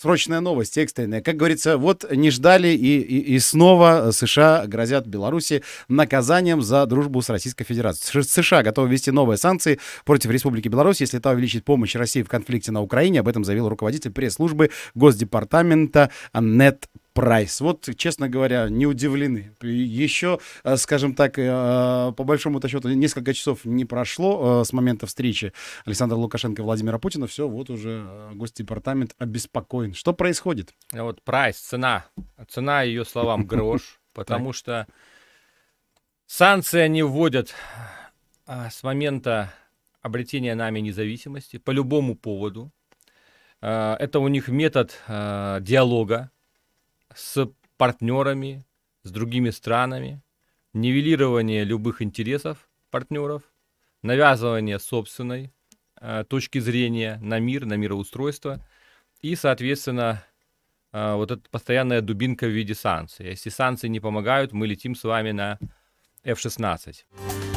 Срочная новость, экстренная. Как говорится, вот не ждали и, и, и снова США грозят Беларуси наказанием за дружбу с Российской Федерацией. США готовы ввести новые санкции против Республики Беларусь, если та увеличит помощь России в конфликте на Украине. Об этом заявил руководитель пресс-службы Госдепартамента Аннет прайс. Вот, честно говоря, не удивлены. Еще, э, скажем так, э, э, по большому-то счету, несколько часов не прошло с момента встречи Александра Лукашенко и Владимира Путина. Все, вот уже Госдепартамент обеспокоен. Что происходит? А вот прайс, цена. Цена ее словам грош, потому что санкции они вводят а, с момента обретения нами независимости по любому поводу. Это у них метод диалога с партнерами, с другими странами, нивелирование любых интересов партнеров, навязывание собственной э, точки зрения на мир, на мироустройство и, соответственно, э, вот эта постоянная дубинка в виде санкций. А если санкции не помогают, мы летим с вами на F-16.